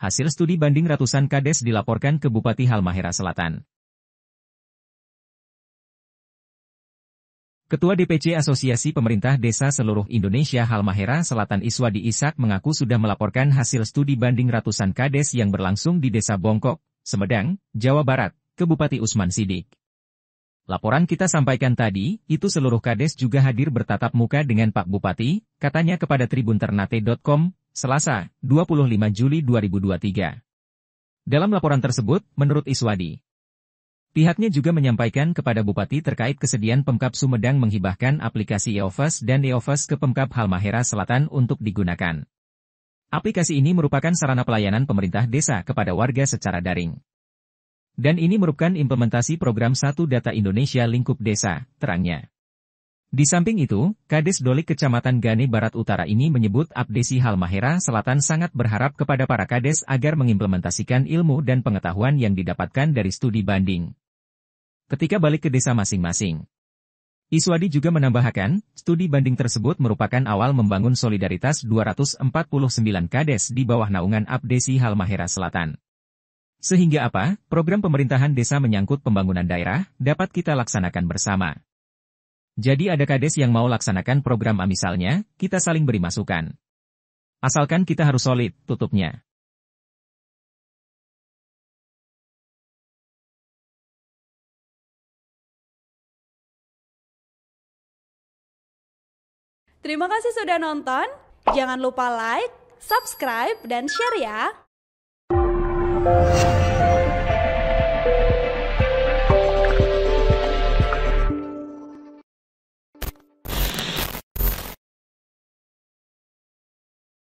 Hasil studi banding ratusan kades dilaporkan ke Bupati Halmahera Selatan. Ketua DPC Asosiasi Pemerintah Desa Seluruh Indonesia Halmahera Selatan Iswadi Isak mengaku sudah melaporkan hasil studi banding ratusan kades yang berlangsung di Desa Bongkok, Semedang, Jawa Barat, ke Bupati Usman Sidik. Laporan kita sampaikan tadi, itu seluruh kades juga hadir bertatap muka dengan Pak Bupati, katanya kepada tribunTernate.com, Selasa, 25 Juli 2023. Dalam laporan tersebut, menurut Iswadi, pihaknya juga menyampaikan kepada Bupati terkait kesedihan Pemkap Sumedang menghibahkan aplikasi EOVAS dan EOVAS ke Pemkap Halmahera Selatan untuk digunakan. Aplikasi ini merupakan sarana pelayanan pemerintah desa kepada warga secara daring. Dan ini merupakan implementasi program Satu Data Indonesia Lingkup Desa, terangnya. Di samping itu, Kades Dolik Kecamatan Gane Barat Utara ini menyebut Abdesi Halmahera Selatan sangat berharap kepada para Kades agar mengimplementasikan ilmu dan pengetahuan yang didapatkan dari studi banding. Ketika balik ke desa masing-masing. Iswadi juga menambahkan, studi banding tersebut merupakan awal membangun solidaritas 249 Kades di bawah naungan Abdesi Halmahera Selatan. Sehingga apa, program pemerintahan desa menyangkut pembangunan daerah, dapat kita laksanakan bersama. Jadi ada kades yang mau laksanakan program A misalnya, kita saling beri masukan. Asalkan kita harus solid, tutupnya. Terima kasih sudah nonton. Jangan lupa like, subscribe, dan share ya.